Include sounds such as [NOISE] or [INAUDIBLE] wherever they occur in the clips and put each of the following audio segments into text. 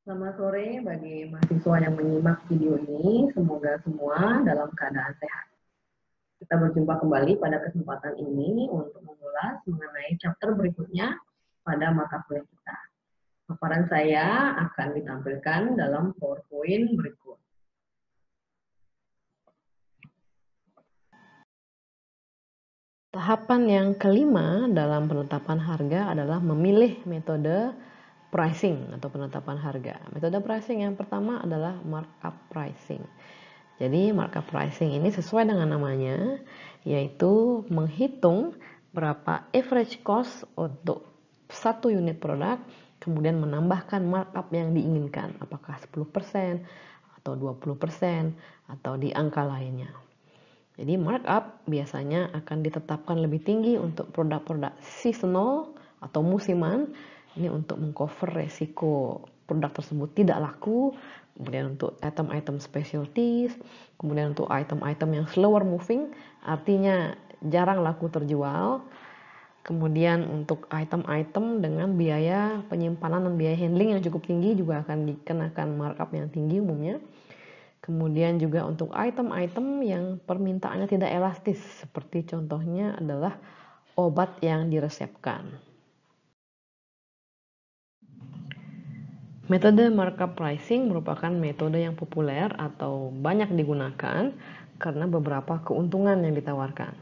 Selamat sore bagi mahasiswa yang menyimak video ini. Semoga semua dalam keadaan sehat. Kita berjumpa kembali pada kesempatan ini untuk mengulas mengenai chapter berikutnya pada mata kuliah kita. Paparan saya akan ditampilkan dalam PowerPoint berikut. Tahapan yang kelima dalam penetapan harga adalah memilih metode pricing atau penetapan harga. Metode pricing yang pertama adalah markup pricing. Jadi markup pricing ini sesuai dengan namanya yaitu menghitung berapa average cost untuk satu unit produk kemudian menambahkan markup yang diinginkan apakah 10% atau 20% atau di angka lainnya. Jadi markup biasanya akan ditetapkan lebih tinggi untuk produk-produk seasonal atau musiman ini untuk mengcover resiko produk tersebut tidak laku, kemudian untuk item-item specialties, kemudian untuk item-item yang slower moving, artinya jarang laku terjual. Kemudian untuk item-item dengan biaya penyimpanan dan biaya handling yang cukup tinggi juga akan dikenakan markup yang tinggi umumnya. Kemudian juga untuk item-item yang permintaannya tidak elastis, seperti contohnya adalah obat yang diresepkan. Metode markup pricing merupakan metode yang populer atau banyak digunakan karena beberapa keuntungan yang ditawarkan.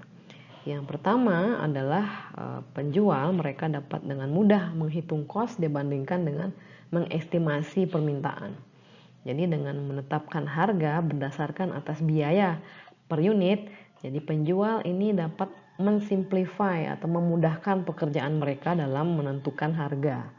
Yang pertama adalah eh, penjual mereka dapat dengan mudah menghitung cost dibandingkan dengan mengestimasi permintaan. Jadi dengan menetapkan harga berdasarkan atas biaya per unit, jadi penjual ini dapat mensimplify atau memudahkan pekerjaan mereka dalam menentukan harga.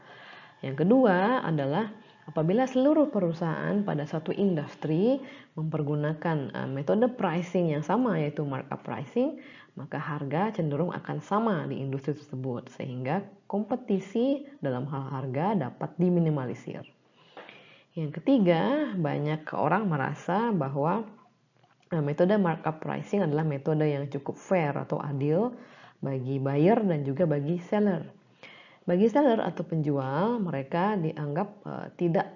Yang kedua adalah Apabila seluruh perusahaan pada satu industri mempergunakan eh, metode pricing yang sama yaitu markup pricing, maka harga cenderung akan sama di industri tersebut sehingga kompetisi dalam hal harga dapat diminimalisir. Yang ketiga, banyak orang merasa bahwa eh, metode markup pricing adalah metode yang cukup fair atau adil bagi buyer dan juga bagi seller bagi seller atau penjual, mereka dianggap uh, tidak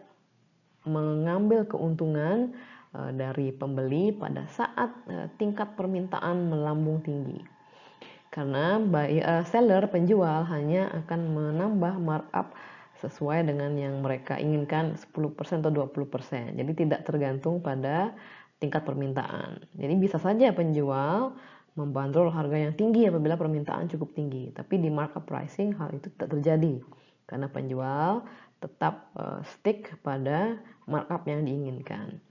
mengambil keuntungan uh, dari pembeli pada saat uh, tingkat permintaan melambung tinggi. Karena uh, seller penjual hanya akan menambah markup sesuai dengan yang mereka inginkan 10% atau 20%. Jadi tidak tergantung pada tingkat permintaan. Jadi bisa saja penjual membandrol harga yang tinggi apabila permintaan cukup tinggi. Tapi di markup pricing hal itu tidak terjadi karena penjual tetap uh, stick pada markup yang diinginkan.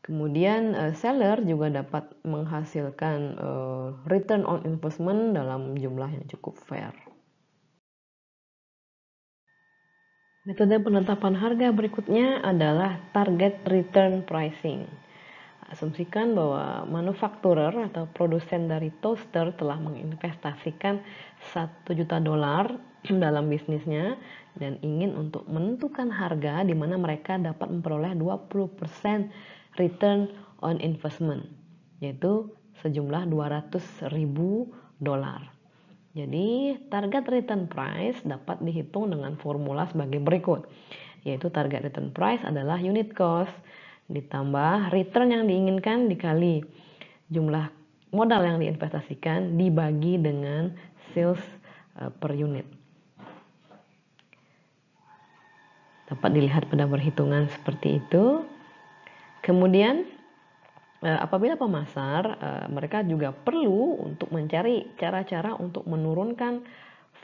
Kemudian uh, seller juga dapat menghasilkan uh, return on investment dalam jumlah yang cukup fair. Metode penetapan harga berikutnya adalah target return pricing asumsikan bahwa manufakturer atau produsen dari toaster telah menginvestasikan 1 juta dolar [CLEARS THROAT] dalam bisnisnya dan ingin untuk menentukan harga di mana mereka dapat memperoleh 20% return on investment yaitu sejumlah 200 ribu dolar. Jadi target return price dapat dihitung dengan formula sebagai berikut yaitu target return price adalah unit cost ditambah return yang diinginkan dikali jumlah modal yang diinvestasikan dibagi dengan sales eh, per unit. Dapat dilihat pada perhitungan seperti itu. Kemudian eh, apabila pemasar eh, mereka juga perlu untuk mencari cara-cara untuk menurunkan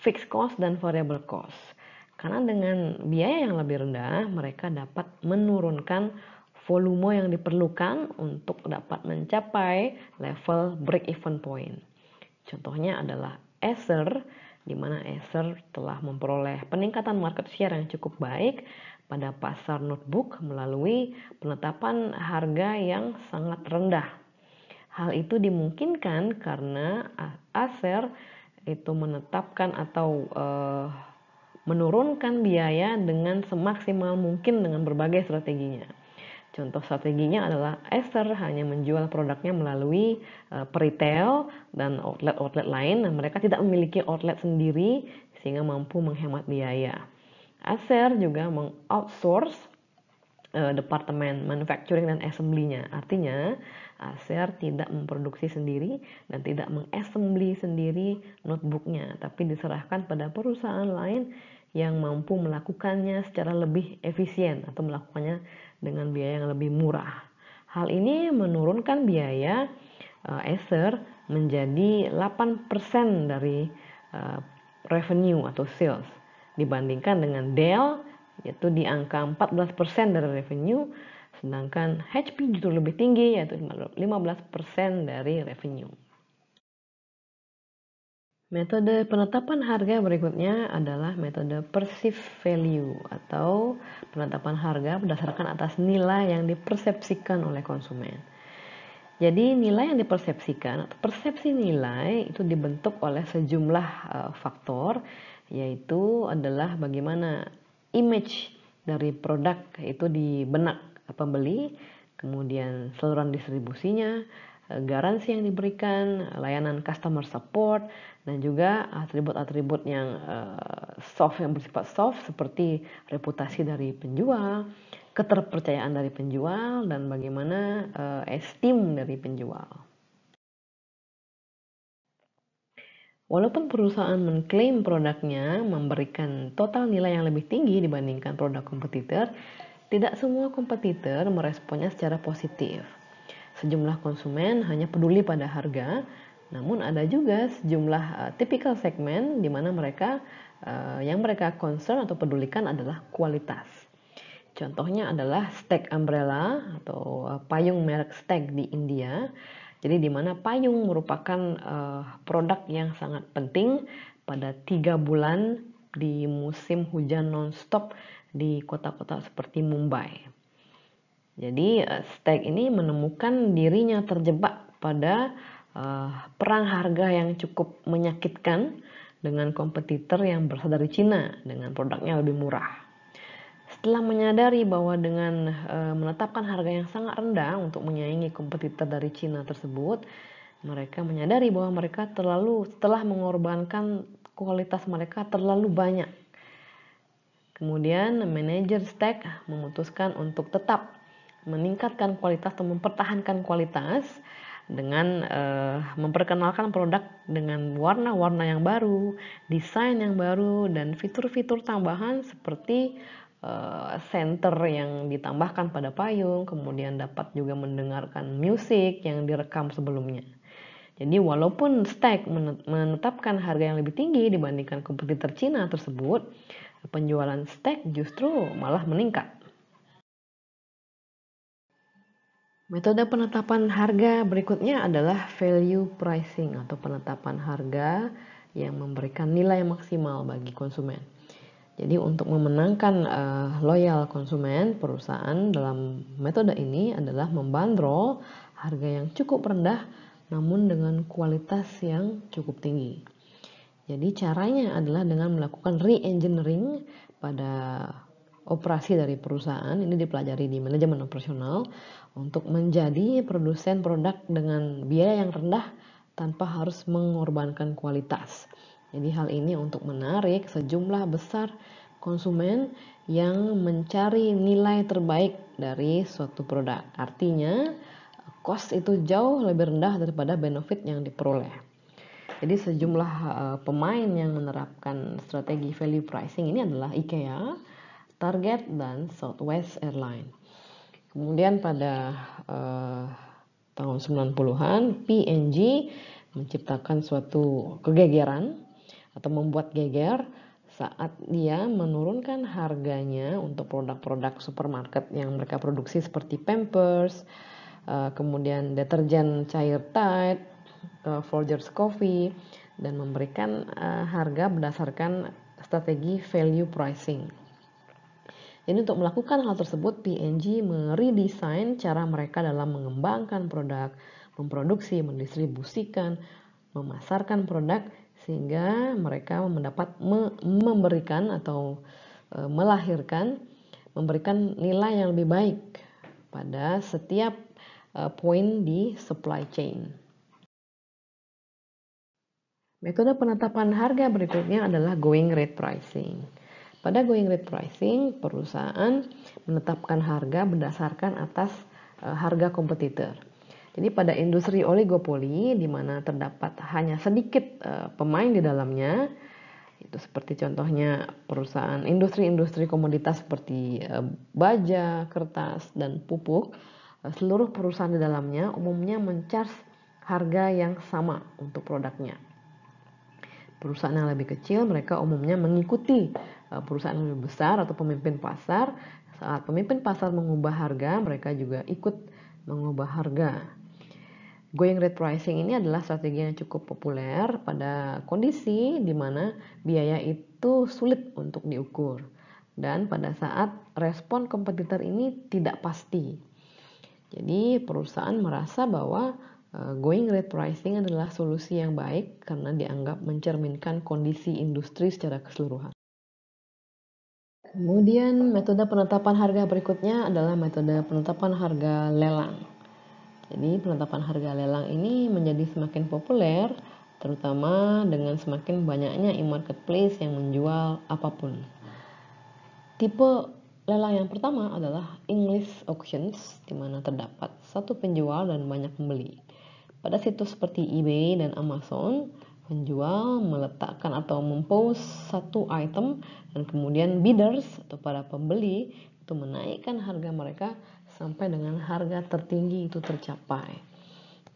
fixed cost dan variable cost. Karena dengan biaya yang lebih rendah mereka dapat menurunkan volume yang diperlukan untuk dapat mencapai level break even point. Contohnya adalah Acer di mana Acer telah memperoleh peningkatan market share yang cukup baik pada pasar notebook melalui penetapan harga yang sangat rendah. Hal itu dimungkinkan karena Acer itu menetapkan atau uh, menurunkan biaya dengan semaksimal mungkin dengan berbagai strateginya. Contoh strateginya adalah Acer hanya menjual produknya melalui uh, eh, retail dan outlet-outlet lain. dan mereka tidak memiliki outlet sendiri sehingga mampu menghemat biaya. Acer juga mengoutsource uh, departemen manufacturing dan assembly-nya. Artinya, Acer tidak memproduksi sendiri dan tidak mengassembly sendiri notebooknya, tapi diserahkan pada perusahaan lain yang mampu melakukannya secara lebih efisien atau melakukannya dengan biaya yang lebih murah. Hal ini menurunkan biaya eh, Acer menjadi 8% dari eh, revenue atau sales dibandingkan dengan Dell yaitu di angka 14% dari revenue sedangkan HP justru lebih tinggi yaitu 15% dari revenue. Metode penetapan harga berikutnya adalah metode perceived value atau penetapan harga berdasarkan atas nilai yang dipersepsikan oleh konsumen. Jadi nilai yang dipersepsikan atau persepsi nilai itu dibentuk oleh sejumlah eh, faktor yaitu adalah bagaimana image dari produk itu di benak pembeli, kemudian saluran distribusinya, Eh, garansi yang diberikan, layanan customer support, dan juga atribut-atribut yang eh, soft yang bersifat soft seperti reputasi dari penjual, keterpercayaan dari penjual, dan bagaimana eh, esteem dari penjual. Walaupun perusahaan mengklaim produknya memberikan total nilai yang lebih tinggi dibandingkan produk kompetitor, tidak semua kompetitor meresponnya secara positif. Sejumlah konsumen hanya peduli pada harga, namun ada juga sejumlah uh, tipikal segmen di mana mereka uh, yang mereka concern atau pedulikan adalah kualitas. Contohnya adalah steak umbrella atau uh, payung merek steak di India. Jadi di mana payung merupakan uh, produk yang sangat penting pada tiga bulan di musim hujan nonstop di kota-kota seperti Mumbai. Jadi eh, Stag ini menemukan dirinya terjebak pada uh, perang harga yang cukup menyakitkan dengan kompetitor yang berasal dari Cina dengan produknya lebih murah. Setelah menyadari bahwa dengan e, menetapkan harga yang sangat rendah untuk menyaingi kompetitor dari Cina tersebut, mereka menyadari bahwa mereka terlalu setelah mengorbankan kualitas mereka terlalu banyak Kemudian manajer Stack memutuskan untuk tetap meningkatkan kualitas atau mempertahankan kualitas dengan uh, memperkenalkan produk dengan warna-warna yang baru, desain yang baru, dan fitur-fitur tambahan seperti uh, eh, center yang ditambahkan pada payung, kemudian dapat juga mendengarkan musik yang direkam sebelumnya. Jadi walaupun Stack menetapkan harga yang lebih tinggi dibandingkan kompetitor Cina tersebut, penjualan Stack justru malah meningkat. Metode penetapan harga berikutnya adalah value pricing atau penetapan harga yang memberikan nilai maksimal bagi konsumen. Jadi untuk memenangkan uh, loyal konsumen, perusahaan dalam metode ini adalah membandrol harga yang cukup rendah namun dengan kualitas yang cukup tinggi. Jadi caranya adalah dengan melakukan re-engineering pada operasi dari perusahaan ini dipelajari di manajemen operasional untuk menjadi produsen produk dengan biaya yang rendah tanpa harus mengorbankan kualitas. Jadi hal ini untuk menarik sejumlah besar konsumen yang mencari nilai terbaik dari suatu produk. Artinya, cost itu jauh lebih rendah daripada benefit yang diperoleh. Jadi sejumlah eh, pemain yang menerapkan strategi value pricing ini adalah IKEA, Target dan Southwest Airlines. Kemudian pada uh, tahun 90-an PNG menciptakan suatu kegegeran atau membuat geger saat dia menurunkan harganya untuk produk-produk supermarket yang mereka produksi seperti Pampers, uh, kemudian deterjen cair Tide, uh, Folgers Coffee, dan memberikan harga berdasarkan strategi value pricing. Jadi untuk melakukan hal tersebut, PNG meredesain cara mereka dalam mengembangkan produk, memproduksi, mendistribusikan, memasarkan produk sehingga mereka mendapat me memberikan atau e, melahirkan memberikan nilai yang lebih baik pada setiap e, poin di supply chain. Metode penetapan harga berikutnya adalah going rate pricing. Pada going rate pricing, perusahaan menetapkan harga berdasarkan atas e, harga kompetitor. Jadi pada industri oligopoli di mana terdapat hanya sedikit e, pemain di dalamnya, itu seperti contohnya perusahaan industri-industri komoditas seperti e, baja, kertas, dan pupuk, seluruh perusahaan di dalamnya umumnya mencharge harga yang sama untuk produknya. Perusahaan yang lebih kecil mereka umumnya mengikuti Eh, perusahaan lebih besar atau pemimpin pasar. Saat pemimpin pasar mengubah harga, mereka juga ikut mengubah harga. Going rate pricing ini adalah strategi yang cukup populer pada kondisi di mana biaya itu sulit untuk diukur dan pada saat respon kompetitor ini tidak pasti. Jadi perusahaan merasa bahwa eh, going rate pricing adalah solusi yang baik karena dianggap mencerminkan kondisi industri secara keseluruhan. Kemudian metode penetapan harga berikutnya adalah metode penetapan harga lelang. Jadi penetapan harga lelang ini menjadi semakin populer terutama dengan semakin banyaknya e-marketplace yang menjual apapun. Tipe lelang yang pertama adalah English auctions di mana terdapat satu penjual dan banyak pembeli. Pada situs seperti eBay dan Amazon, penjual meletakkan atau mempost satu item dan kemudian bidders atau para pembeli itu menaikkan harga mereka sampai dengan harga tertinggi itu tercapai.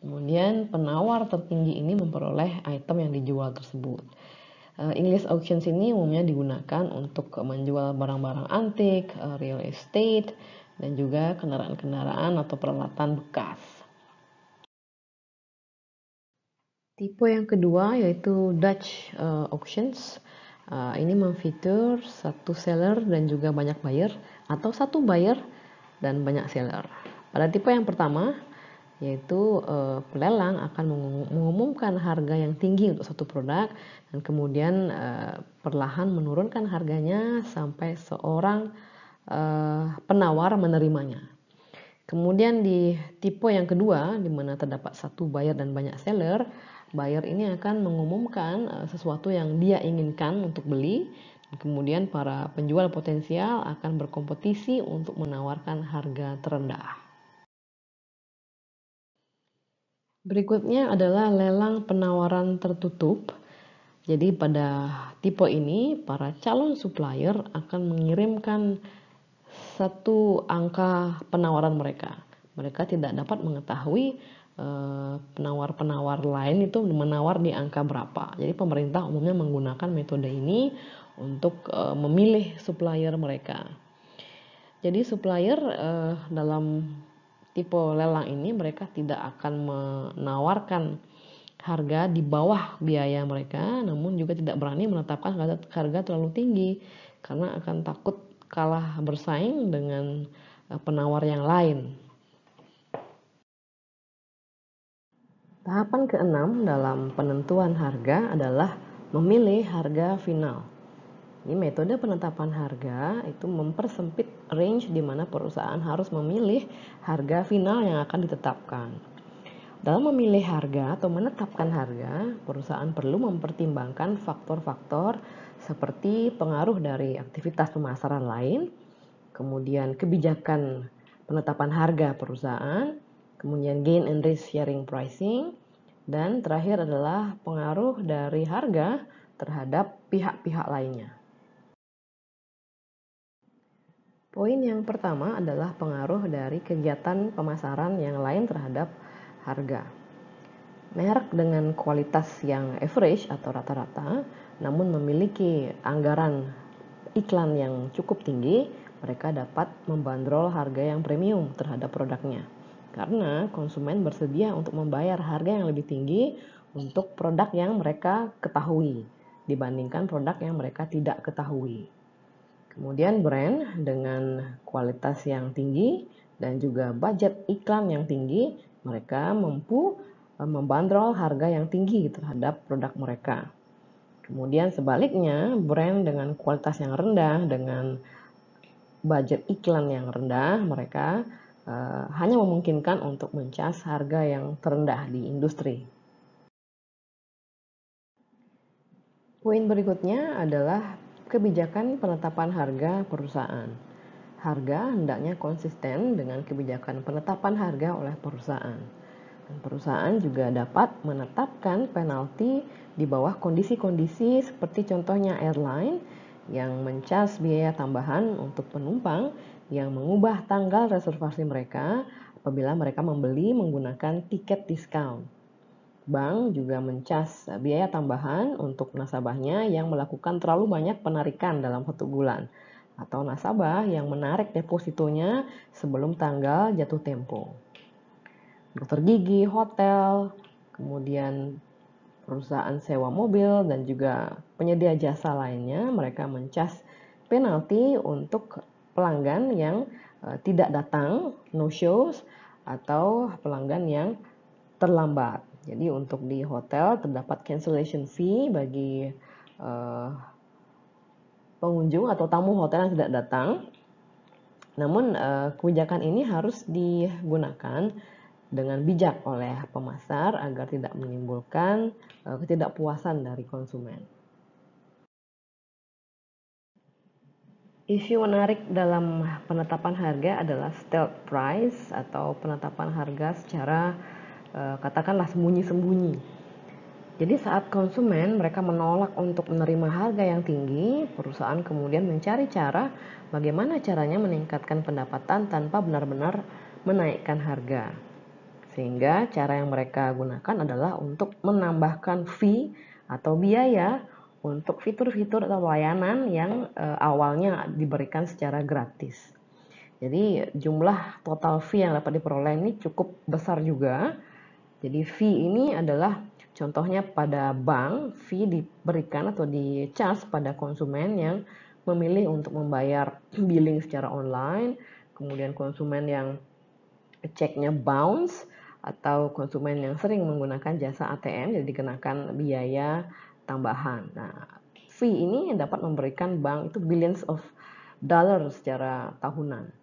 Kemudian penawar tertinggi ini memperoleh item yang dijual tersebut. Eh, English auctions ini umumnya digunakan untuk menjual barang-barang antik, eh, real estate, dan juga kendaraan-kendaraan atau peralatan bekas. Tipe yang kedua yaitu Dutch uh, auctions. Uh, ini memfitur satu seller dan juga banyak buyer atau satu buyer dan banyak seller. Pada tipe yang pertama yaitu uh, eh, pelelang akan mengumumkan harga yang tinggi untuk satu produk dan kemudian uh, perlahan menurunkan harganya sampai seorang uh, penawar menerimanya. Kemudian di tipe yang kedua, di mana terdapat satu buyer dan banyak seller, buyer ini akan mengumumkan eh, sesuatu yang dia inginkan untuk beli. Kemudian para penjual potensial akan berkompetisi untuk menawarkan harga terendah. Berikutnya adalah lelang penawaran tertutup. Jadi pada tipe ini para calon supplier akan mengirimkan satu angka penawaran mereka. Mereka tidak dapat mengetahui Eh, penawar-penawar lain itu menawar di angka berapa. Jadi pemerintah umumnya menggunakan metode ini untuk eh, memilih supplier mereka. Jadi supplier eh, dalam tipe lelang ini mereka tidak akan menawarkan harga di bawah biaya mereka, namun juga tidak berani menetapkan harga terlalu tinggi karena akan takut kalah bersaing dengan penawar yang lain. Tahapan keenam dalam penentuan harga adalah memilih harga final. Ini metode penetapan harga itu mempersempit range di mana perusahaan harus memilih harga final yang akan ditetapkan. Dalam memilih harga atau menetapkan harga, perusahaan perlu mempertimbangkan faktor-faktor seperti pengaruh dari aktivitas pemasaran lain, kemudian kebijakan penetapan harga perusahaan, kemudian gain and risk sharing pricing, dan terakhir adalah pengaruh dari harga terhadap pihak-pihak lainnya. Poin yang pertama adalah pengaruh dari kegiatan pemasaran yang lain terhadap harga. Merek dengan kualitas yang average atau rata-rata, namun memiliki anggaran iklan yang cukup tinggi, mereka dapat membandrol harga yang premium terhadap produknya karena konsumen bersedia untuk membayar harga yang lebih tinggi untuk produk yang mereka ketahui dibandingkan produk yang mereka tidak ketahui. Kemudian brand dengan kualitas yang tinggi dan juga budget iklan yang tinggi, mereka mampu eh, membandrol harga yang tinggi terhadap produk mereka. Kemudian sebaliknya, brand dengan kualitas yang rendah dengan budget iklan yang rendah, mereka Eh, hanya memungkinkan untuk mencas harga yang terendah di industri. Poin berikutnya adalah kebijakan penetapan harga perusahaan. Harga hendaknya konsisten dengan kebijakan penetapan harga oleh perusahaan. Dan perusahaan juga dapat menetapkan penalti di bawah kondisi-kondisi seperti contohnya airline yang mencas biaya tambahan untuk penumpang yang mengubah tanggal reservasi mereka apabila mereka membeli menggunakan tiket diskon. Bank juga mencas biaya tambahan untuk nasabahnya yang melakukan terlalu banyak penarikan dalam satu bulan atau nasabah yang menarik depositonya sebelum tanggal jatuh tempo. Dokter gigi, hotel, kemudian perusahaan sewa mobil dan juga penyedia jasa lainnya mereka mencas penalti untuk pelanggan yang eh, tidak datang, no shows, atau pelanggan yang terlambat. Jadi untuk di hotel terdapat cancellation fee bagi uh, pengunjung atau tamu hotel yang tidak datang. Namun uh, kebijakan ini harus digunakan dengan bijak oleh pemasar agar tidak menimbulkan uh, ketidakpuasan dari konsumen. Isu menarik dalam penetapan harga adalah stealth price atau penetapan harga secara eh, katakanlah sembunyi-sembunyi. Jadi saat konsumen mereka menolak untuk menerima harga yang tinggi, perusahaan kemudian mencari cara bagaimana caranya meningkatkan pendapatan tanpa benar-benar menaikkan harga. Sehingga cara yang mereka gunakan adalah untuk menambahkan fee atau biaya untuk fitur-fitur atau layanan yang eh, awalnya diberikan secara gratis. Jadi jumlah total fee yang dapat diperoleh ini cukup besar juga. Jadi fee ini adalah contohnya pada bank, fee diberikan atau di charge pada konsumen yang memilih untuk membayar [CLEARS THROAT] billing secara online, kemudian konsumen yang ceknya bounce atau konsumen yang sering menggunakan jasa ATM jadi dikenakan biaya tambahan. Nah, fee ini yang dapat memberikan bank itu billions of dollar secara tahunan.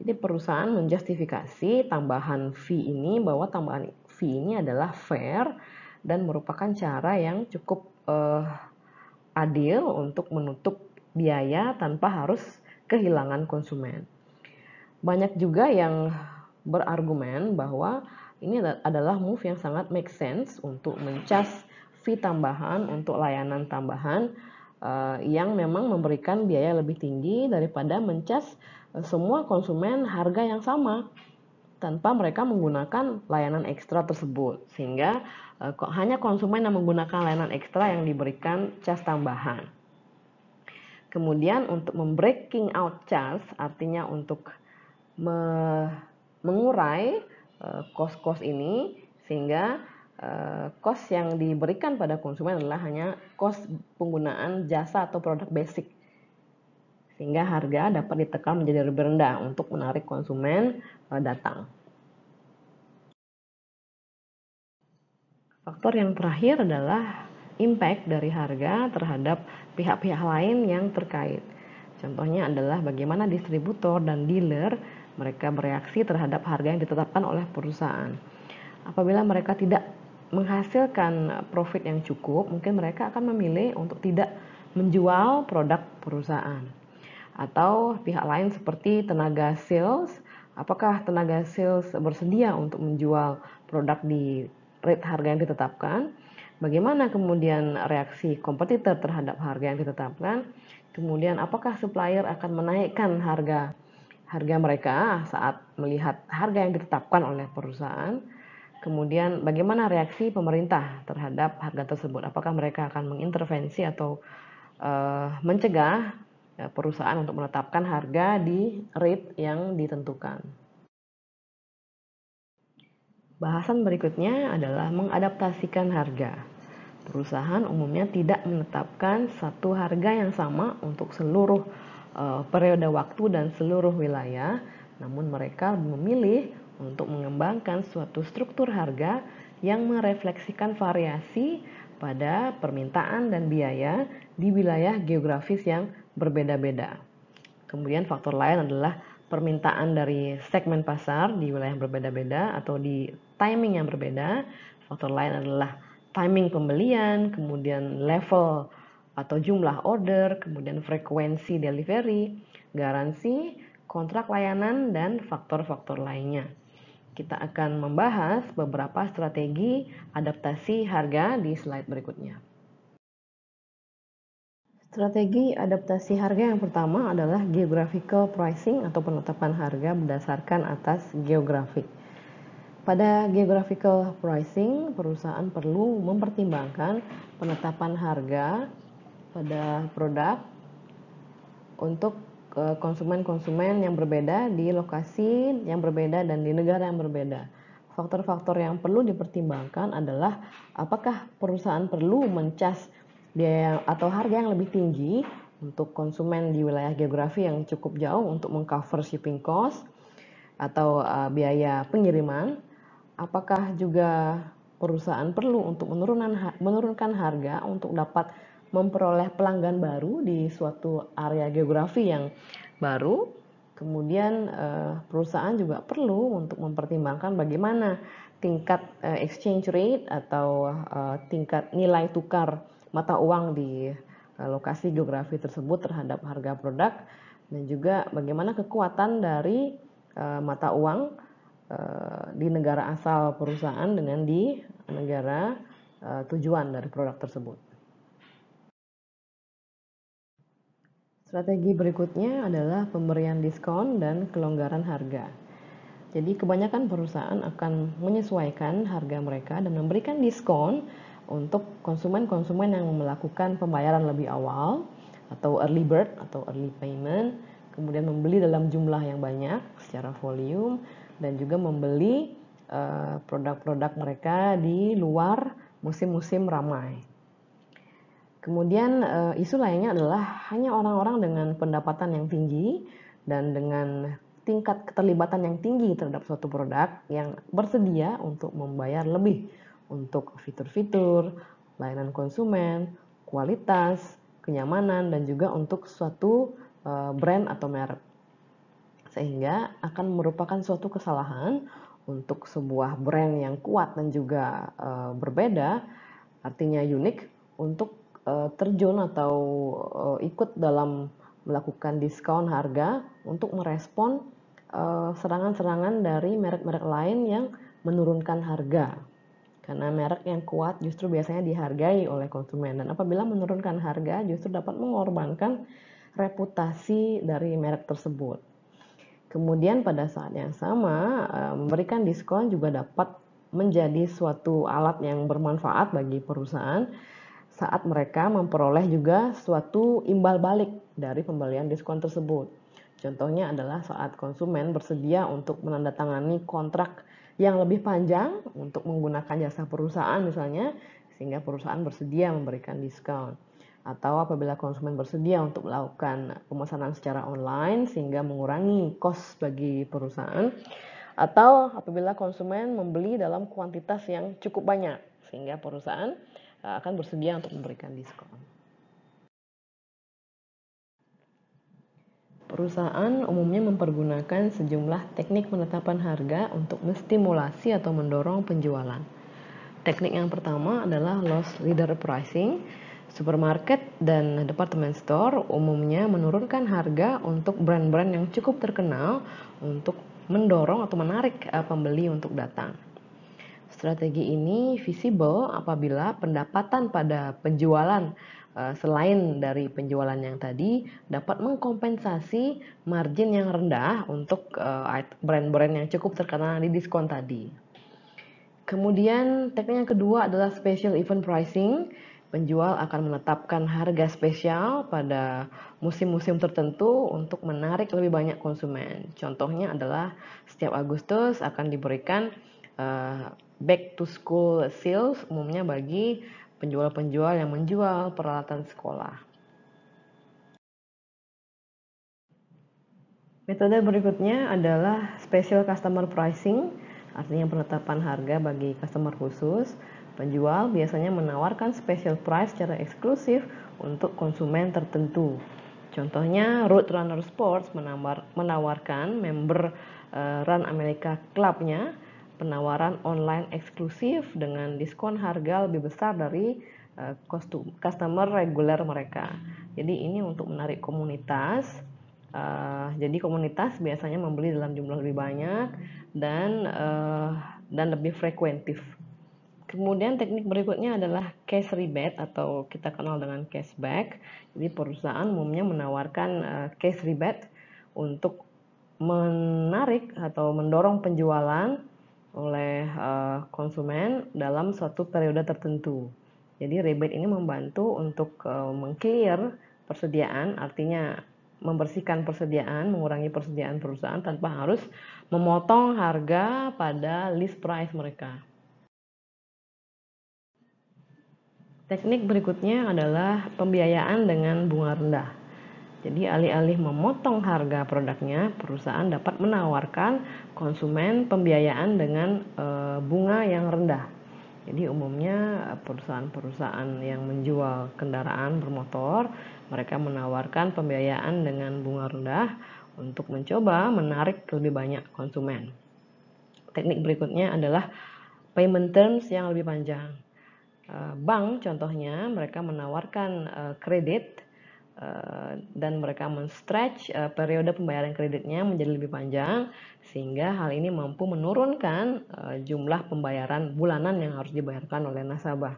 Jadi perusahaan menjustifikasi tambahan fee ini bahwa tambahan fee ini adalah fair dan merupakan cara yang cukup uh, adil untuk menutup biaya tanpa harus kehilangan konsumen. Banyak juga yang berargumen bahwa ini adalah move yang sangat make sense untuk mencas fee tambahan untuk layanan tambahan uh, yang memang memberikan biaya lebih tinggi daripada mencas eh, semua konsumen harga yang sama tanpa mereka menggunakan layanan ekstra tersebut sehingga uh, hanya konsumen yang menggunakan layanan ekstra yang diberikan cas tambahan. Kemudian untuk membreaking out charge artinya untuk me mengurai kos-kos uh, ini sehingga cost eh, yang diberikan pada konsumen adalah hanya kos penggunaan jasa atau produk basic. Sehingga harga dapat ditekan menjadi lebih rendah untuk menarik konsumen eh, datang. Faktor yang terakhir adalah impact dari harga terhadap pihak-pihak lain yang terkait. Contohnya adalah bagaimana distributor dan dealer mereka bereaksi terhadap harga yang ditetapkan oleh perusahaan. Apabila mereka tidak menghasilkan profit yang cukup, mungkin mereka akan memilih untuk tidak menjual produk perusahaan. Atau pihak lain seperti tenaga sales, apakah tenaga sales bersedia untuk menjual produk di rate harga yang ditetapkan? Bagaimana kemudian reaksi kompetitor terhadap harga yang ditetapkan? Kemudian apakah supplier akan menaikkan harga harga mereka saat melihat harga yang ditetapkan oleh perusahaan? Kemudian bagaimana reaksi pemerintah terhadap harga tersebut? Apakah mereka akan mengintervensi atau uh, mencegah ya, perusahaan untuk menetapkan harga di rate yang ditentukan? Bahasan berikutnya adalah mengadaptasikan harga. Perusahaan umumnya tidak menetapkan satu harga yang sama untuk seluruh uh, periode waktu dan seluruh wilayah, namun mereka memilih untuk mengembangkan suatu struktur harga yang merefleksikan variasi pada permintaan dan biaya di wilayah geografis yang berbeda-beda. Kemudian faktor lain adalah permintaan dari segmen pasar di wilayah yang berbeda-beda atau di timing yang berbeda. Faktor lain adalah timing pembelian, kemudian level atau jumlah order, kemudian frekuensi delivery, garansi, kontrak layanan, dan faktor-faktor lainnya. Kita akan membahas beberapa strategi adaptasi harga di slide berikutnya. Strategi adaptasi harga yang pertama adalah geographical pricing atau penetapan harga berdasarkan atas geografik. Pada geographical pricing, perusahaan perlu mempertimbangkan penetapan harga pada produk untuk konsumen-konsumen yang berbeda di lokasi yang berbeda dan di negara yang berbeda. Faktor-faktor yang perlu dipertimbangkan adalah apakah perusahaan perlu mencas biaya atau harga yang lebih tinggi untuk konsumen di wilayah geografi yang cukup jauh untuk mengcover shipping cost atau eh, biaya pengiriman. Apakah juga perusahaan perlu untuk menurunkan harga untuk dapat memperoleh pelanggan baru di suatu area geografi yang baru, kemudian eh, perusahaan juga perlu untuk mempertimbangkan bagaimana tingkat eh, exchange rate atau eh, tingkat nilai tukar mata uang di lokasi geografi tersebut terhadap harga produk dan juga bagaimana kekuatan dari mata uang di negara asal perusahaan dengan di negara tujuan dari produk tersebut. Strategi berikutnya adalah pemberian diskon dan kelonggaran harga. Jadi kebanyakan perusahaan akan menyesuaikan harga mereka dan memberikan diskon untuk konsumen-konsumen yang melakukan pembayaran lebih awal atau early bird atau early payment, kemudian membeli dalam jumlah yang banyak secara volume dan juga membeli eh, produk-produk mereka di luar musim-musim ramai. Kemudian eh, isu lainnya adalah hanya orang-orang dengan pendapatan yang tinggi dan dengan tingkat keterlibatan yang tinggi terhadap suatu produk yang bersedia untuk membayar lebih untuk fitur-fitur, layanan konsumen, kualitas, kenyamanan, dan juga untuk suatu eh, brand atau merek. Sehingga akan merupakan suatu kesalahan untuk sebuah brand yang kuat dan juga eh, berbeda, artinya unik, untuk Eh, terjun atau eh, ikut dalam melakukan diskon harga untuk merespon eh, serangan-serangan dari merek-merek lain yang menurunkan harga. Karena merek yang kuat justru biasanya dihargai oleh konsumen dan apabila menurunkan harga justru dapat mengorbankan reputasi dari merek tersebut. Kemudian pada saat yang sama memberikan diskon juga dapat menjadi suatu alat yang bermanfaat bagi perusahaan saat mereka memperoleh juga suatu imbal balik dari pembelian diskon tersebut. Contohnya adalah saat konsumen bersedia untuk menandatangani kontrak yang lebih panjang untuk menggunakan jasa perusahaan misalnya sehingga perusahaan bersedia memberikan diskon atau apabila konsumen bersedia untuk melakukan pemesanan secara online sehingga mengurangi kos bagi perusahaan atau apabila konsumen membeli dalam kuantitas yang cukup banyak sehingga perusahaan Eh, akan bersedia untuk memberikan diskon. Perusahaan umumnya mempergunakan sejumlah teknik penetapan harga untuk menstimulasi atau mendorong penjualan. Teknik yang pertama adalah loss leader pricing. Supermarket dan department store umumnya menurunkan harga untuk brand-brand yang cukup terkenal untuk mendorong atau menarik eh, pembeli untuk datang. Strategi ini visible apabila pendapatan pada penjualan eh, selain dari penjualan yang tadi dapat mengkompensasi margin yang rendah untuk eh, brand-brand yang cukup terkenal di diskon tadi. Kemudian teknik yang kedua adalah special event pricing. Penjual akan menetapkan harga spesial pada musim-musim tertentu untuk menarik lebih banyak konsumen. Contohnya adalah setiap Agustus akan diberikan eh, back to school sales umumnya bagi penjual-penjual yang menjual peralatan sekolah. Metode berikutnya adalah special customer pricing, artinya penetapan harga bagi customer khusus. Penjual biasanya menawarkan special price secara eksklusif untuk konsumen tertentu. Contohnya, Roadrunner Sports menawarkan member eh, Run America Club-nya penawaran online eksklusif dengan diskon harga lebih besar dari uh, customer reguler mereka. Jadi ini untuk menarik komunitas. Uh, jadi komunitas biasanya membeli dalam jumlah lebih banyak dan uh, dan lebih frekuentif. Kemudian teknik berikutnya adalah cash rebate atau kita kenal dengan cashback. Jadi perusahaan umumnya menawarkan uh, cash rebate untuk menarik atau mendorong penjualan oleh uh, konsumen dalam suatu periode tertentu. Jadi rebate ini membantu untuk uh, mengclear persediaan, artinya membersihkan persediaan, mengurangi persediaan perusahaan tanpa harus memotong harga pada list price mereka. Teknik berikutnya adalah pembiayaan dengan bunga rendah. Jadi alih-alih memotong harga produknya, perusahaan dapat menawarkan konsumen pembiayaan dengan e, bunga yang rendah. Jadi umumnya eh, perusahaan-perusahaan yang menjual kendaraan bermotor, mereka menawarkan pembiayaan dengan bunga rendah untuk mencoba menarik lebih banyak konsumen. Teknik berikutnya adalah payment terms yang lebih panjang. Eh, bank contohnya mereka menawarkan kredit Eh, dan mereka menstretch eh, periode pembayaran kreditnya menjadi lebih panjang sehingga hal ini mampu menurunkan eh, jumlah pembayaran bulanan yang harus dibayarkan oleh nasabah.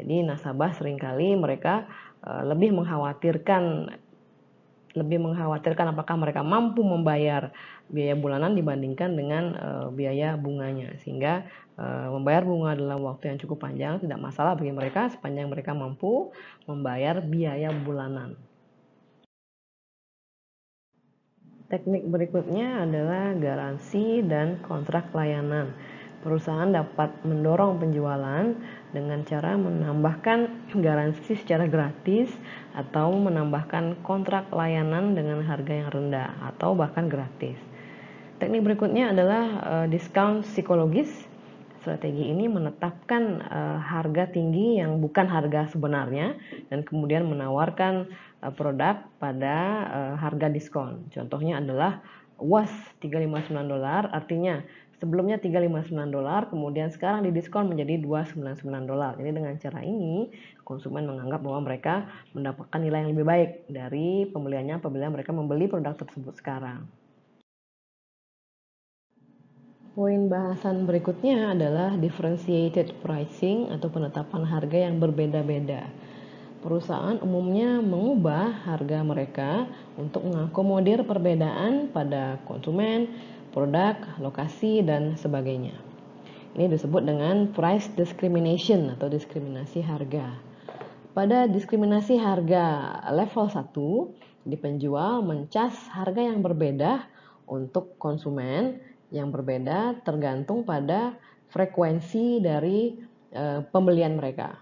Jadi nasabah seringkali mereka lebih mengkhawatirkan lebih mengkhawatirkan apakah mereka mampu membayar biaya bulanan dibandingkan dengan uh, biaya bunganya sehingga uh, membayar bunga dalam waktu yang cukup panjang tidak masalah bagi mereka sepanjang mereka mampu membayar biaya bulanan. Teknik berikutnya adalah garansi dan kontrak layanan. Perusahaan dapat mendorong penjualan dengan cara menambahkan garansi secara gratis atau menambahkan kontrak layanan dengan harga yang rendah atau bahkan gratis. Teknik berikutnya adalah uh, eh, diskon psikologis. Strategi ini menetapkan uh, harga tinggi yang bukan harga sebenarnya dan kemudian menawarkan uh, produk pada uh, harga diskon. Contohnya adalah was 359 dolar artinya sebelumnya 359 dolar kemudian sekarang didiskon menjadi 299 dolar. Jadi dengan cara ini konsumen menganggap bahwa mereka mendapatkan nilai yang lebih baik dari pembeliannya apabila mereka membeli produk tersebut sekarang. Poin bahasan berikutnya adalah differentiated pricing atau penetapan harga yang berbeda-beda. Perusahaan umumnya mengubah harga mereka untuk mengakomodir perbedaan pada konsumen, produk, lokasi, dan sebagainya. Ini disebut dengan price discrimination atau diskriminasi harga. Pada diskriminasi harga level 1, di penjual mencas harga yang berbeda untuk konsumen, yang berbeda tergantung pada frekuensi dari e, pembelian mereka.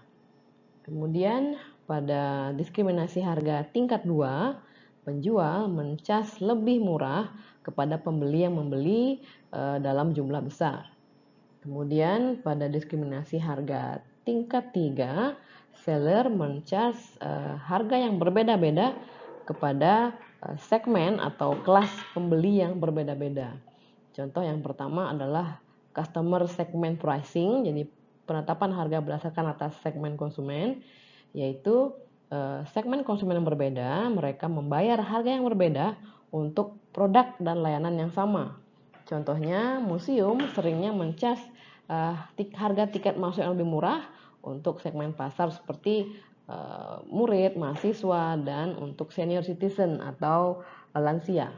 Kemudian pada diskriminasi harga tingkat 2, penjual mencas lebih murah kepada pembeli yang membeli e, dalam jumlah besar. Kemudian pada diskriminasi harga tingkat 3, seller mencas e, harga yang berbeda-beda kepada segmen atau kelas pembeli yang berbeda-beda. Contoh yang pertama adalah customer segment pricing, jadi penetapan harga berdasarkan atas segmen konsumen, yaitu eh, segmen konsumen yang berbeda, mereka membayar harga yang berbeda untuk produk dan layanan yang sama. Contohnya, museum seringnya mencas eh, harga tiket masuk yang lebih murah untuk segmen pasar seperti eh, murid, mahasiswa, dan untuk senior citizen atau lansia.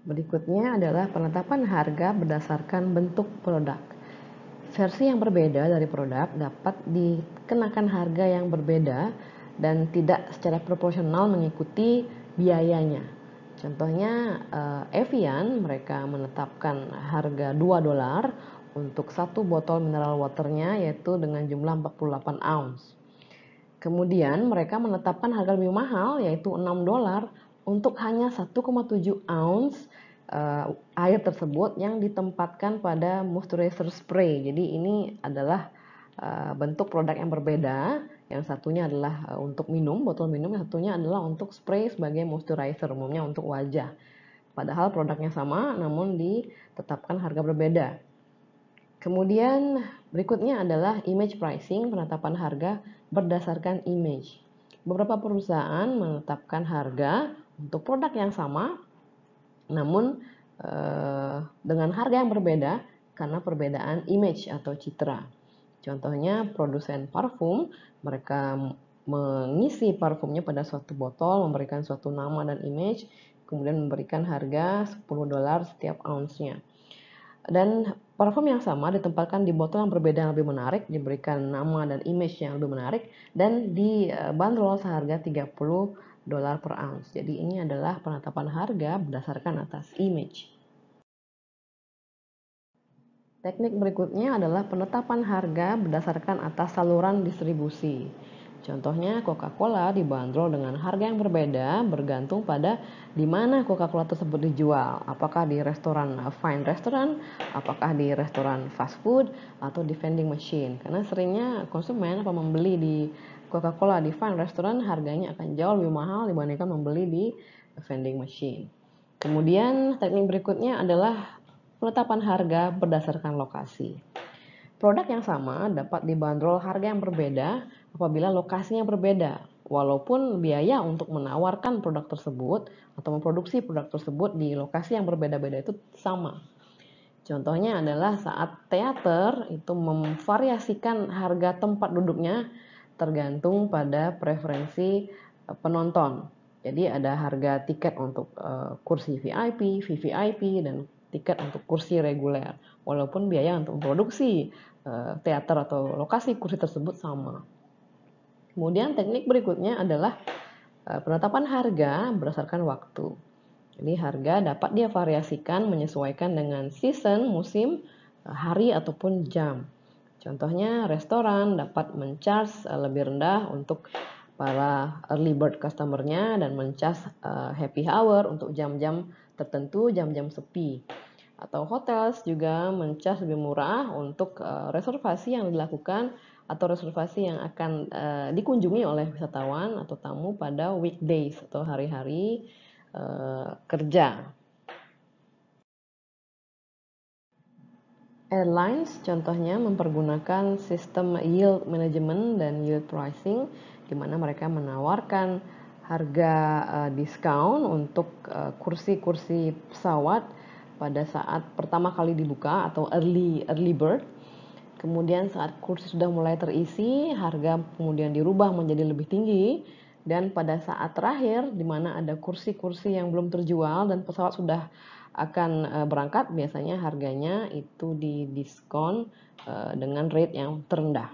Berikutnya adalah penetapan harga berdasarkan bentuk produk. Versi yang berbeda dari produk dapat dikenakan harga yang berbeda dan tidak secara proporsional mengikuti biayanya. Contohnya eh, Evian mereka menetapkan harga 2 dolar untuk satu botol mineral waternya yaitu dengan jumlah 48 ounce. Kemudian mereka menetapkan harga lebih mahal yaitu 6 dolar untuk hanya 1,7 ounce uh, air tersebut yang ditempatkan pada moisturizer spray. Jadi ini adalah uh, bentuk produk yang berbeda. Yang satunya adalah uh, untuk minum, botol minum, yang satunya adalah untuk spray sebagai moisturizer umumnya untuk wajah. Padahal produknya sama, namun ditetapkan harga berbeda. Kemudian berikutnya adalah image pricing, penetapan harga berdasarkan image. Beberapa perusahaan menetapkan harga untuk produk yang sama, namun eh, dengan harga yang berbeda karena perbedaan image atau citra. Contohnya produsen parfum, mereka mengisi parfumnya pada suatu botol, memberikan suatu nama dan image, kemudian memberikan harga 10 dolar setiap ounce-nya. Dan parfum yang sama ditempatkan di botol yang berbeda yang lebih menarik, diberikan nama dan image yang lebih menarik, dan dibanderol seharga 30 dolar per ounce. Jadi ini adalah penetapan harga berdasarkan atas image. Teknik berikutnya adalah penetapan harga berdasarkan atas saluran distribusi. Contohnya Coca-Cola dibanderol dengan harga yang berbeda bergantung pada di mana Coca-Cola tersebut dijual. Apakah di restoran fine restaurant, apakah di restoran fast food atau di vending machine. Karena seringnya konsumen apa membeli di Coca-Cola di fine restaurant harganya akan jauh lebih mahal dibandingkan membeli di vending machine. Kemudian teknik berikutnya adalah penetapan harga berdasarkan lokasi. Produk yang sama dapat dibanderol harga yang berbeda apabila lokasinya berbeda, walaupun biaya untuk menawarkan produk tersebut atau memproduksi produk tersebut di lokasi yang berbeda-beda itu sama. Contohnya adalah saat teater itu memvariasikan harga tempat duduknya tergantung pada preferensi eh, penonton. Jadi ada harga tiket untuk uh, kursi VIP, VVIP, dan tiket untuk kursi reguler. Walaupun biaya untuk produksi uh, teater atau lokasi kursi tersebut sama. Kemudian teknik berikutnya adalah uh, penetapan harga berdasarkan waktu. Jadi harga dapat dia variasikan menyesuaikan dengan season, musim, hari ataupun jam. Contohnya restoran dapat mencharge eh, lebih rendah untuk para early bird customernya dan mencharge eh, happy hour untuk jam-jam tertentu, jam-jam sepi. Atau hotels juga mencharge lebih murah untuk eh, reservasi yang dilakukan atau reservasi yang akan dikunjungi oleh wisatawan atau tamu pada weekdays atau hari-hari kerja Airlines contohnya mempergunakan sistem yield management dan yield pricing di mana mereka menawarkan harga uh, eh, diskon untuk eh, kursi-kursi uh, pesawat pada saat pertama kali dibuka atau early early bird. Kemudian saat kursi sudah mulai terisi, harga kemudian dirubah menjadi lebih tinggi dan pada saat terakhir di mana ada kursi-kursi yang belum terjual dan pesawat sudah akan eh, berangkat biasanya harganya itu didiskon eh, dengan rate yang terendah.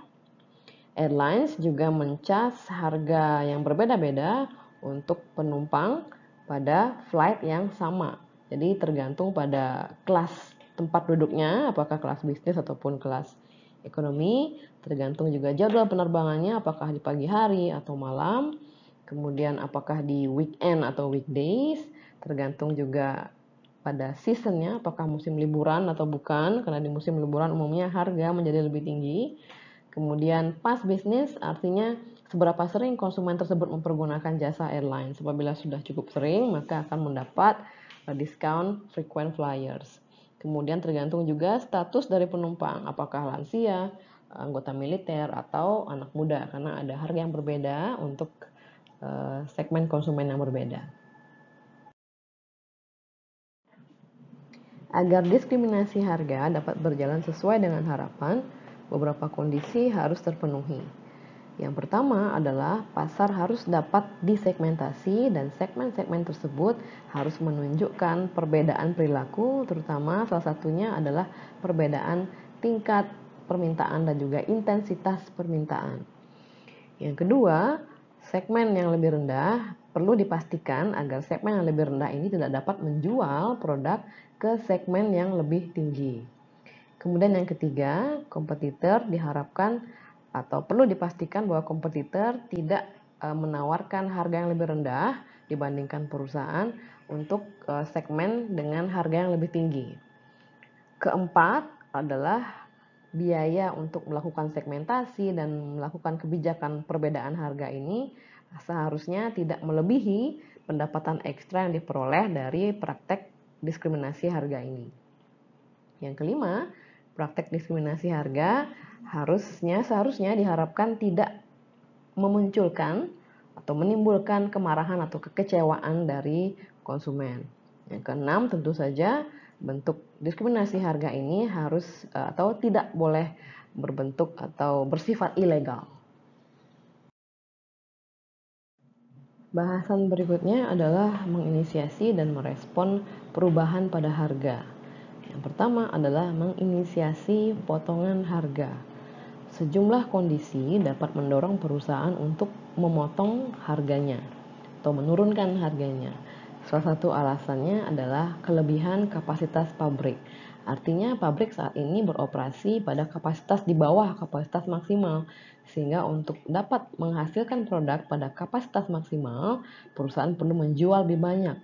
Airlines juga mencas harga yang berbeda-beda untuk penumpang pada flight yang sama. Jadi tergantung pada kelas tempat duduknya, apakah kelas bisnis ataupun kelas ekonomi, tergantung juga jadwal penerbangannya apakah di pagi hari atau malam, kemudian apakah di weekend atau weekdays, tergantung juga pada seasonnya, apakah musim liburan atau bukan, karena di musim liburan umumnya harga menjadi lebih tinggi. Kemudian pas bisnis artinya seberapa sering konsumen tersebut mempergunakan jasa airline. Apabila sudah cukup sering, maka akan mendapat eh, discount frequent flyers. Kemudian tergantung juga status dari penumpang, apakah lansia, anggota militer, atau anak muda, karena ada harga yang berbeda untuk eh, segmen konsumen yang berbeda. Agar diskriminasi harga dapat berjalan sesuai dengan harapan, beberapa kondisi harus terpenuhi. Yang pertama adalah pasar harus dapat disegmentasi dan segmen-segmen tersebut harus menunjukkan perbedaan perilaku, terutama salah satunya adalah perbedaan tingkat permintaan dan juga intensitas permintaan. Yang kedua, segmen yang lebih rendah perlu dipastikan agar segmen yang lebih rendah ini tidak dapat menjual produk ke segmen yang lebih tinggi. Kemudian yang ketiga, kompetitor diharapkan atau perlu dipastikan bahwa kompetitor tidak eh, menawarkan harga yang lebih rendah dibandingkan perusahaan untuk eh, segmen dengan harga yang lebih tinggi. Keempat adalah biaya untuk melakukan segmentasi dan melakukan kebijakan perbedaan harga ini seharusnya tidak melebihi pendapatan ekstra yang diperoleh dari praktek diskriminasi harga ini. Yang kelima, praktek diskriminasi harga harusnya seharusnya diharapkan tidak memunculkan atau menimbulkan kemarahan atau kekecewaan dari konsumen. Yang keenam, tentu saja bentuk diskriminasi harga ini harus eh, atau tidak boleh berbentuk atau bersifat ilegal. Bahasan berikutnya adalah menginisiasi dan merespon perubahan pada harga. Yang pertama adalah menginisiasi potongan harga. Sejumlah kondisi dapat mendorong perusahaan untuk memotong harganya atau menurunkan harganya. Salah satu alasannya adalah kelebihan kapasitas pabrik. Artinya pabrik saat ini beroperasi pada kapasitas di bawah kapasitas maksimal. Sehingga untuk dapat menghasilkan produk pada kapasitas maksimal, perusahaan perlu menjual lebih banyak.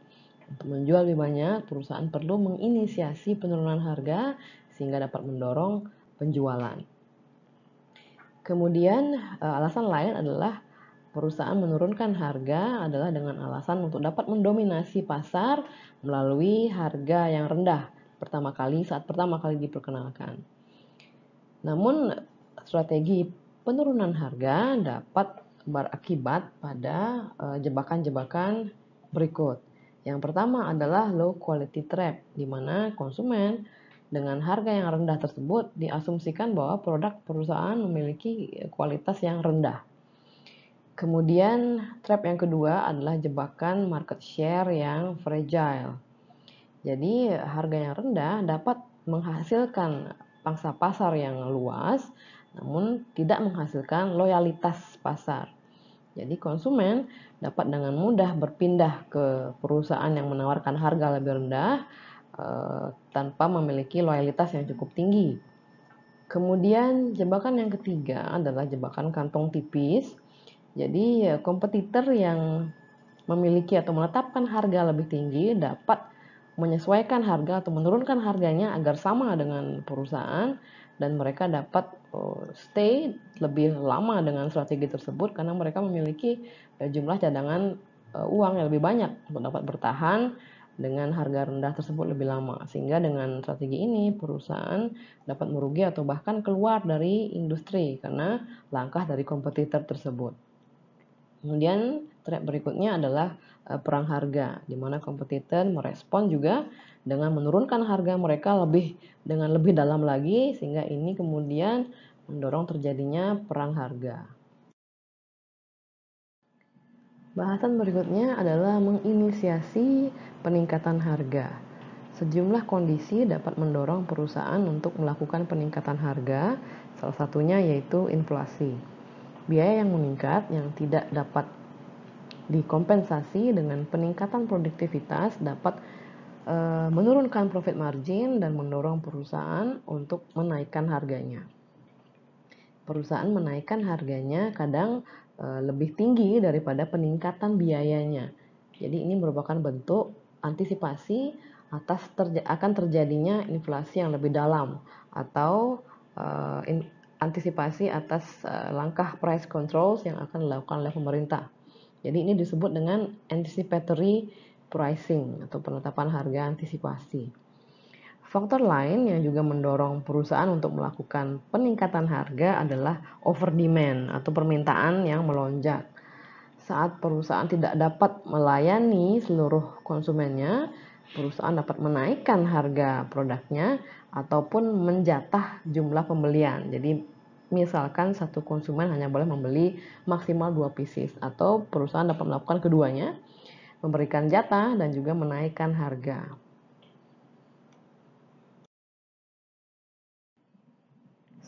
Untuk menjual lebih banyak, perusahaan perlu menginisiasi penurunan harga sehingga dapat mendorong penjualan. Kemudian e, alasan lain adalah perusahaan menurunkan harga adalah dengan alasan untuk dapat mendominasi pasar melalui harga yang rendah pertama kali saat pertama kali diperkenalkan. Namun strategi penurunan harga dapat berakibat pada e, jebakan-jebakan berikut. Yang pertama adalah low quality trap, di mana konsumen dengan harga yang rendah tersebut diasumsikan bahwa produk perusahaan memiliki kualitas yang rendah. Kemudian trap yang kedua adalah jebakan market share yang fragile. Jadi harga yang rendah dapat menghasilkan pangsa pasar yang luas, namun tidak menghasilkan loyalitas pasar. Jadi konsumen dapat dengan mudah berpindah ke perusahaan yang menawarkan harga lebih rendah eh, tanpa memiliki loyalitas yang cukup tinggi. Kemudian jebakan yang ketiga adalah jebakan kantong tipis. Jadi eh, kompetitor yang memiliki atau menetapkan harga lebih tinggi dapat menyesuaikan harga atau menurunkan harganya agar sama dengan perusahaan dan mereka dapat oh, stay lebih lama dengan strategi tersebut karena mereka memiliki eh, jumlah cadangan eh, uang yang lebih banyak untuk dapat bertahan dengan harga rendah tersebut lebih lama sehingga dengan strategi ini perusahaan dapat merugi atau bahkan keluar dari industri karena langkah dari kompetitor tersebut. Kemudian track berikutnya adalah eh, perang harga di mana kompetitor merespon juga dengan menurunkan harga mereka lebih dengan lebih dalam lagi sehingga ini kemudian mendorong terjadinya perang harga. Bahasan berikutnya adalah menginisiasi peningkatan harga. Sejumlah kondisi dapat mendorong perusahaan untuk melakukan peningkatan harga, salah satunya yaitu inflasi. Biaya yang meningkat yang tidak dapat dikompensasi dengan peningkatan produktivitas dapat Eh, menurunkan profit margin dan mendorong perusahaan untuk menaikkan harganya. Perusahaan menaikkan harganya kadang eh, lebih tinggi daripada peningkatan biayanya. Jadi ini merupakan bentuk antisipasi atas terja akan terjadinya inflasi yang lebih dalam atau uh, antisipasi atas uh, langkah price controls yang akan dilakukan oleh pemerintah. Jadi ini disebut dengan anticipatory pricing atau penetapan harga antisipasi. Faktor lain yang juga mendorong perusahaan untuk melakukan peningkatan harga adalah over demand atau permintaan yang melonjak. Saat perusahaan tidak dapat melayani seluruh konsumennya, perusahaan dapat menaikkan harga produknya ataupun menjatah jumlah pembelian. Jadi misalkan satu konsumen hanya boleh membeli maksimal dua pieces atau perusahaan dapat melakukan keduanya memberikan jatah dan juga menaikkan harga.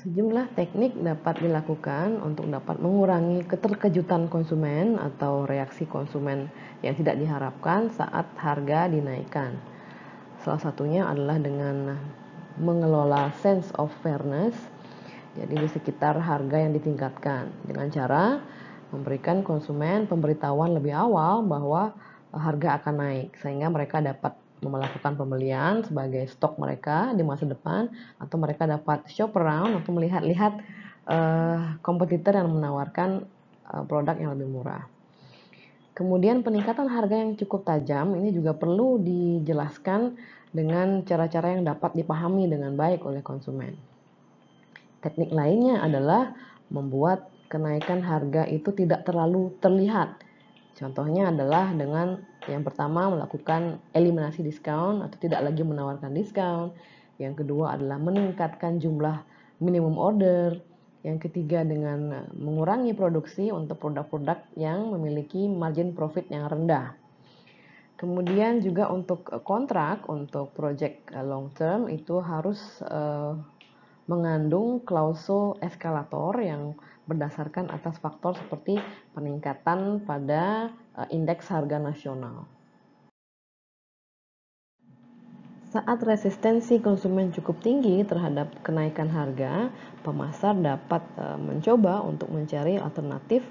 Sejumlah teknik dapat dilakukan untuk dapat mengurangi keterkejutan konsumen atau reaksi konsumen yang tidak diharapkan saat harga dinaikkan. Salah satunya adalah dengan mengelola sense of fairness, jadi di sekitar harga yang ditingkatkan, dengan cara memberikan konsumen pemberitahuan lebih awal bahwa harga akan naik sehingga mereka dapat melakukan pembelian sebagai stok mereka di masa depan atau mereka dapat shop around atau melihat-lihat uh, kompetitor yang menawarkan uh, produk yang lebih murah. Kemudian peningkatan harga yang cukup tajam ini juga perlu dijelaskan dengan cara-cara yang dapat dipahami dengan baik oleh konsumen. Teknik lainnya adalah membuat kenaikan harga itu tidak terlalu terlihat Contohnya adalah dengan yang pertama melakukan eliminasi diskon atau tidak lagi menawarkan diskon. Yang kedua adalah meningkatkan jumlah minimum order. Yang ketiga dengan mengurangi produksi untuk produk-produk yang memiliki margin profit yang rendah. Kemudian juga untuk kontrak, untuk project long term itu harus uh, mengandung klausul eskalator yang berdasarkan atas faktor seperti peningkatan pada eh, indeks harga nasional. Saat resistensi konsumen cukup tinggi terhadap kenaikan harga, pemasar dapat eh, mencoba untuk mencari alternatif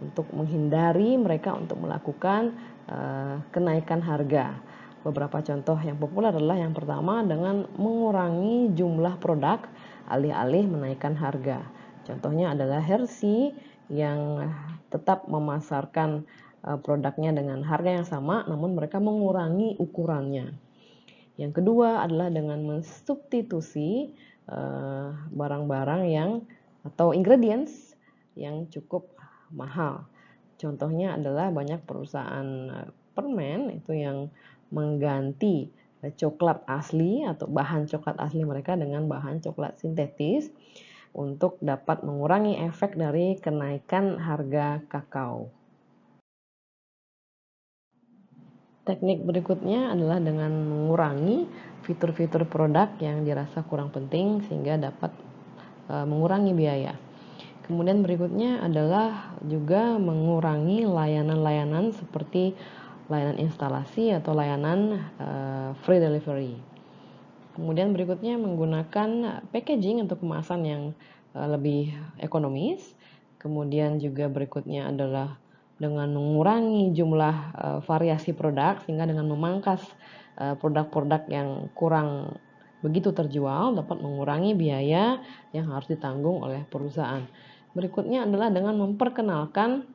untuk menghindari mereka untuk melakukan eh, kenaikan harga. Beberapa contoh yang populer adalah yang pertama dengan mengurangi jumlah produk alih-alih menaikkan harga. Contohnya adalah Hershey yang tetap memasarkan eh, produknya dengan harga yang sama, namun mereka mengurangi ukurannya. Yang kedua adalah dengan mensubstitusi eh, barang-barang yang atau ingredients yang cukup mahal. Contohnya adalah banyak perusahaan eh, permen itu yang mengganti coklat asli atau bahan coklat asli mereka dengan bahan coklat sintetis untuk dapat mengurangi efek dari kenaikan harga kakao. Teknik berikutnya adalah dengan mengurangi fitur-fitur produk yang dirasa kurang penting sehingga dapat e, mengurangi biaya. Kemudian berikutnya adalah juga mengurangi layanan-layanan seperti layanan instalasi atau layanan e, free delivery. Kemudian berikutnya menggunakan packaging untuk kemasan yang eh, lebih ekonomis. Kemudian juga berikutnya adalah dengan mengurangi jumlah eh, variasi produk sehingga dengan memangkas eh, produk-produk yang kurang begitu terjual dapat mengurangi biaya yang harus ditanggung oleh perusahaan. Berikutnya adalah dengan memperkenalkan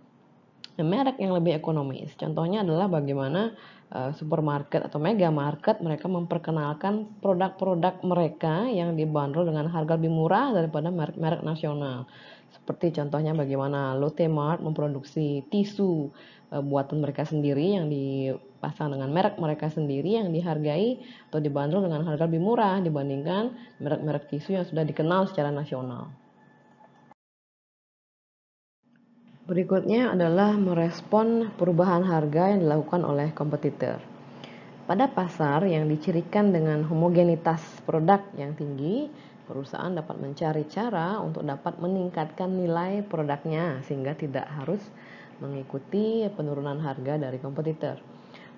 merek yang lebih ekonomis. Contohnya adalah bagaimana Eh, supermarket atau mega market mereka memperkenalkan produk-produk mereka yang dibanderol dengan harga lebih murah daripada merek-merek nasional. Seperti contohnya bagaimana Lotte Mart memproduksi tisu eh, buatan mereka sendiri yang dipasang dengan merek mereka sendiri yang dihargai atau dibanderol dengan harga lebih murah dibandingkan merek-merek tisu yang sudah dikenal secara nasional. Berikutnya adalah merespon perubahan harga yang dilakukan oleh kompetitor. Pada pasar yang dicirikan dengan homogenitas produk yang tinggi, perusahaan dapat mencari cara untuk dapat meningkatkan nilai produknya sehingga tidak harus mengikuti penurunan harga dari kompetitor.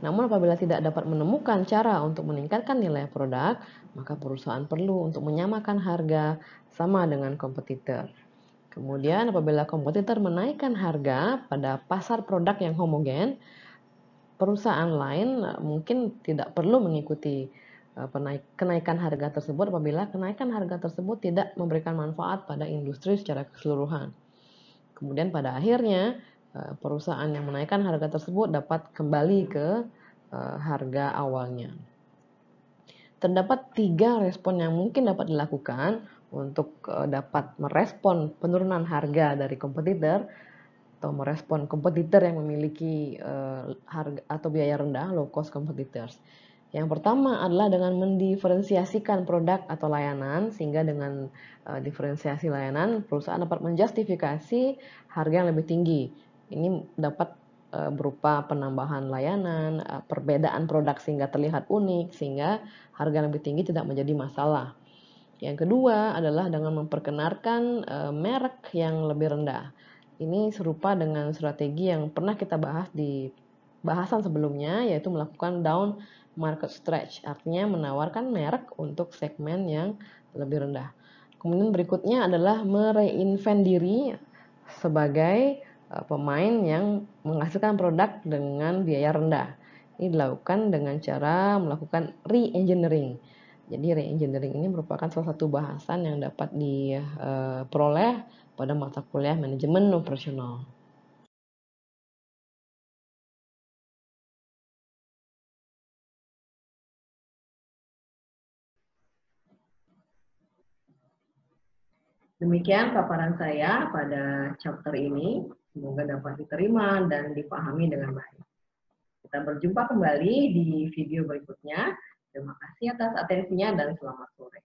Namun apabila tidak dapat menemukan cara untuk meningkatkan nilai produk, maka perusahaan perlu untuk menyamakan harga sama dengan kompetitor. Kemudian apabila kompetitor menaikkan harga pada pasar produk yang homogen, perusahaan lain eh, mungkin tidak perlu mengikuti eh, kenaikan harga tersebut apabila kenaikan harga tersebut tidak memberikan manfaat pada industri secara keseluruhan. Kemudian pada akhirnya eh, perusahaan yang menaikkan harga tersebut dapat kembali ke harga awalnya. Terdapat tiga respon yang mungkin dapat dilakukan untuk eh, dapat merespon penurunan harga dari kompetitor atau merespon kompetitor yang memiliki eh, harga atau biaya rendah low cost competitors. Yang pertama adalah dengan mendiferensiasikan produk atau layanan sehingga dengan eh, diferensiasi layanan perusahaan dapat menjustifikasi harga yang lebih tinggi. Ini dapat berupa penambahan layanan, perbedaan produk sehingga terlihat unik, sehingga harga yang lebih tinggi tidak menjadi masalah. Yang kedua adalah dengan memperkenarkan e, merek yang lebih rendah. Ini serupa dengan strategi yang pernah kita bahas di bahasan sebelumnya, yaitu melakukan down market stretch, artinya menawarkan merek untuk segmen yang lebih rendah. Kemudian berikutnya adalah mereinvent diri sebagai e, pemain yang menghasilkan produk dengan biaya rendah. Ini dilakukan dengan cara melakukan re-engineering jadi reengineering ini merupakan salah satu bahasan yang dapat diperoleh pada mata kuliah manajemen operasional. Demikian paparan saya pada chapter ini. Semoga dapat diterima dan dipahami dengan baik. Kita berjumpa kembali di video berikutnya. Terima kasih atas atensinya dan selamat sore.